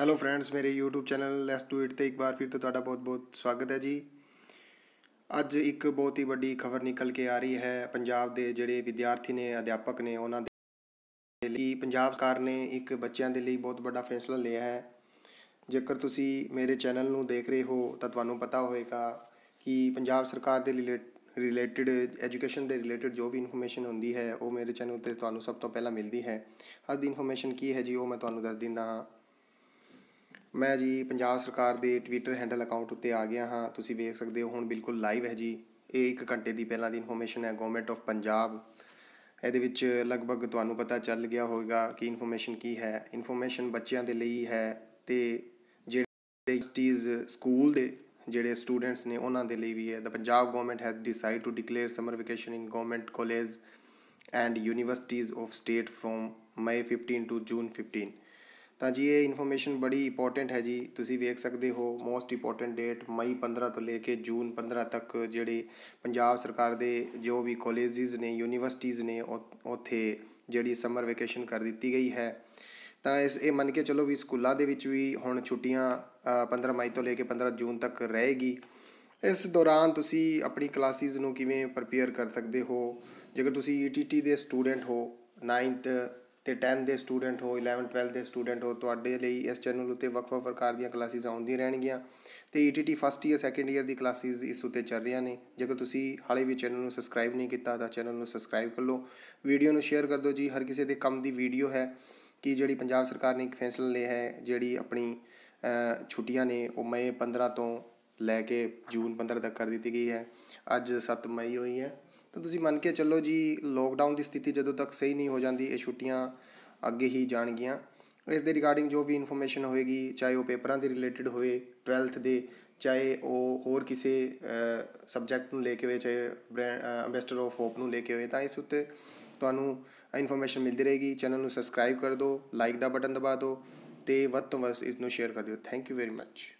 hello friends ਮੇਰੇ YouTube channel let's do it ਤੇ ਇੱਕ ਵਾਰ ਫਿਰ ਤੋਂ ਤੁਹਾਡਾ ਬਹੁਤ-ਬਹੁਤ ਸਵਾਗਤ ਹੈ ਜੀ ਅੱਜ ਇੱਕ ਬਹੁਤ ਹੀ ਵੱਡੀ ਖਬਰ ਨਿਕਲ ਕੇ ਆ ਰਹੀ ਹੈ ਪੰਜਾਬ ਦੇ ਜਿਹੜੇ ਵਿਦਿਆਰਥੀ ਨੇ ਅਧਿਆਪਕ ਨੇ ਉਹਨਾਂ ਦੇ ਲਈ ਪੰਜਾਬ ਸਰਕਾਰ ਨੇ ਇੱਕ ਬੱਚਿਆਂ ਦੇ ਲਈ ਬਹੁਤ ਵੱਡਾ ਫੈਸਲਾ ਲਿਆ ਹੈ ਜੇਕਰ ਤੁਸੀਂ ਮੇਰੇ ਚੈਨਲ ਨੂੰ ਦੇਖ ਰਹੇ ਹੋ ਤਾਂ ਤੁਹਾਨੂੰ ਪਤਾ ਹੋਵੇਗਾ ਕਿ ਪੰਜਾਬ ਸਰਕਾਰ ਦੇ ਰਿਲੇਟਡ ਐਜੂਕੇਸ਼ਨ ਦੇ ਰਿਲੇਟਡ ਜੋ ਵੀ ਇਨਫੋਰਮੇਸ਼ਨ ਹੁੰਦੀ ਹੈ ਉਹ ਮੇਰੇ ਚੈਨਲ ਉੱਤੇ ਤੁਹਾਨੂੰ ਸਭ ਤੋਂ ਪਹਿਲਾਂ ਮਿਲਦੀ ਹੈ ਅੱਜ ਦੀ ਇਨਫੋਰਮੇਸ਼ਨ ਕੀ ਹੈ ਜੀ ਉਹ ਮੈਂ ਤੁਹਾਨੂੰ ਦੱਸ ਦਿੰਦਾ ਹਾਂ ਮੈਂ ਜੀ ਪੰਜਾਬ ਸਰਕਾਰ ਦੇ ਟਵਿੱਟਰ ਹੈਂਡਲ ਅਕਾਊਂਟ ਉੱਤੇ ਆ ਗਿਆ ਹਾਂ ਤੁਸੀਂ ਵੇਖ ਸਕਦੇ ਹੋ ਹੁਣ ਬਿਲਕੁਲ ਲਾਈਵ ਹੈ ਜੀ ਇਹ 1 ਘੰਟੇ ਦੀ ਪਹਿਲਾਂ ਦੀ ਇਨਫੋਰਮੇਸ਼ਨ ਹੈ ਗਵਰਨਮੈਂਟ ਆਫ ਪੰਜਾਬ ਇਹਦੇ ਵਿੱਚ ਲਗਭਗ ਤੁਹਾਨੂੰ ਪਤਾ ਚੱਲ ਗਿਆ ਹੋਵੇਗਾ ਕਿ ਇਨਫੋਰਮੇਸ਼ਨ ਕੀ ਹੈ ਇਨਫੋਰਮੇਸ਼ਨ ਬੱਚਿਆਂ ਦੇ ਲਈ ਹੈ ਤੇ ਜਿਹੜੇ ਸਟੀਜ਼ ਸਕੂਲ ਦੇ ਜਿਹੜੇ ਸਟੂਡੈਂਟਸ ਨੇ ਉਹਨਾਂ ਦੇ ਲਈ ਵੀ ਹੈ ਦਾ Punjab government has decided to declare summer vacation in government college and universities of state from May 15 to June 15 ਤਾਂ ਜੀ ਇਹ ਇਨਫੋਰਮੇਸ਼ਨ ਬੜੀ ਇੰਪੋਰਟੈਂਟ ਹੈ ਜੀ ਤੁਸੀਂ ਵੇਖ ਸਕਦੇ ਹੋ ਮੋਸਟ ਇੰਪੋਰਟੈਂਟ ਡੇਟ ਮਈ 15 ਤੋਂ ਲੈ ਕੇ ਜੂਨ 15 ਤੱਕ ਜਿਹੜੇ ਪੰਜਾਬ ਸਰਕਾਰ ਦੇ ਜੋ ਵੀ ਕਾਲਜਿਸ ਨੇ ਯੂਨੀਵਰਸਿਟੀਆਂ ਨੇ ਉੱਥੇ ਜਿਹੜੀ ਸਮਰ ਵੈਕੇਸ਼ਨ ਕਰ ਦਿੱਤੀ ਗਈ ਹੈ ਤਾਂ ਇਸ ਇਹ ਮੰਨ ਕੇ ਚੱਲੋ ਵੀ ਸਕੂਲਾਂ ਦੇ ਵਿੱਚ ਵੀ ਹੁਣ ਛੁੱਟੀਆਂ 15 ਮਈ ਤੋਂ ਲੈ ਕੇ 15 ਜੂਨ ਤੱਕ ਰਹੇਗੀ ਇਸ ਦੌਰਾਨ ਤੁਸੀਂ ਆਪਣੀ ਕਲਾਸਿਸ ਨੂੰ ਕਿਵੇਂ ਪ੍ਰਪੇਅਰ ਕਰ ਸਕਦੇ ਹੋ ਜੇਕਰ ਤੁਸੀਂ ETT ਦੇ ਸਟੂਡੈਂਟ ਹੋ 9th ਤੇ 10th ਦੇ ਸਟੂਡੈਂਟ ਹੋ 11 12th ਦੇ ਸਟੂਡੈਂਟ ਹੋ ਤੁਹਾਡੇ ਲਈ ਇਸ ਚੈਨਲ ਉੱਤੇ ਵੱਖ-ਵੱਖ ਪ੍ਰਕਾਰ ਦੀਆਂ ਕਲਾਸਿਸ ਆਉਂਦੀਆਂ ਰਹਿਣਗੀਆਂ ਤੇ ETT first year second year ਦੀ ਕਲਾਸਿਸ ਇਸ ਉੱਤੇ ਚੱਲ ਰਹੀਆਂ ਨੇ ਜੇਕਰ ਤੁਸੀਂ ਹਾਲੇ ਵੀ ਚੈਨਲ ਨੂੰ ਸਬਸਕ੍ਰਾਈਬ ਨਹੀਂ ਕੀਤਾ ਤਾਂ ਚੈਨਲ ਨੂੰ ਸਬਸਕ੍ਰਾਈਬ ਕਰ ਲਓ ਵੀਡੀਓ ਨੂੰ ਸ਼ੇਅਰ ਕਰ ਦਿਓ ਜੀ ਹਰ ਕਿਸੇ ਦੇ ਕੰਮ ਦੀ ਵੀਡੀਓ ਹੈ ਕਿ ਜਿਹੜੀ ਪੰਜਾਬ ਸਰਕਾਰ ਨੇ ਇੱਕ ਫੈਸਲਾ ਲਿਆ ਹੈ ਜਿਹੜੀ ਆਪਣੀ ਛੁੱਟੀਆਂ ਨੇ ਉਹ ਮਈ 15 ਤੋਂ ਲੈ ਕੇ ਜੂਨ 15 ਤੱਕ ਕਰ ਦਿੱਤੀ ਗਈ ਹੈ ਅੱਜ 7 ਮਈ ਹੋਈ ਹੈ ਤਾਂ ਤੁਸੀਂ ਮੰਨ ਕੇ ਚੱਲੋ ਜੀ ਲੋਕਡਾਊਨ ਦੀ ਸਥਿਤੀ ਜਦੋਂ ਤੱਕ ਸਹੀ ਨਹੀਂ ਹੋ ਜਾਂਦੀ ਇਹ ਛੁੱਟੀਆਂ ਅੱਗੇ ਹੀ ਜਾਣਗੀਆਂ ਇਸ ਦੇ ਰਿਗਾਰਡਿੰਗ ਜੋ ਵੀ ਇਨਫੋਰਮੇਸ਼ਨ ਹੋਏਗੀ ਚਾਹੇ ਉਹ ਪੇਪਰਾਂ ਦੇ ਰਿਲੇਟਡ ਹੋਏ 12th ਦੇ ਚਾਹੇ ਉਹ ਹੋਰ ਕਿਸੇ ਸਬਜੈਕਟ ਨੂੰ ਲੈ ਕੇ ਹੋਏ ਚਾਹੇ ਅੰਬੈਸਡਰ ਆਫ ਹੋਪ ਨੂੰ ਲੈ ਕੇ ਹੋਏ ਤਾਂ ਇਸ ਉੱਤੇ ਤੁਹਾਨੂੰ ਇਨਫੋਰਮੇਸ਼ਨ ਮਿਲਦੀ ਰਹੇਗੀ ਚੈਨਲ ਨੂੰ ਸਬਸਕ੍ਰਾਈਬ ਕਰ ਦਿਓ ਲਾਈਕ ਦਾ ਬਟਨ ਦਬਾ ਦਿਓ ਤੇ ਵੱਧ ਤੋਂ ਵੱਧ ਇਸ ਨੂੰ ਸ਼ੇਅਰ ਕਰ ਦਿਓ ਥੈਂਕ ਯੂ ਵੈਰੀ ਮੱਚ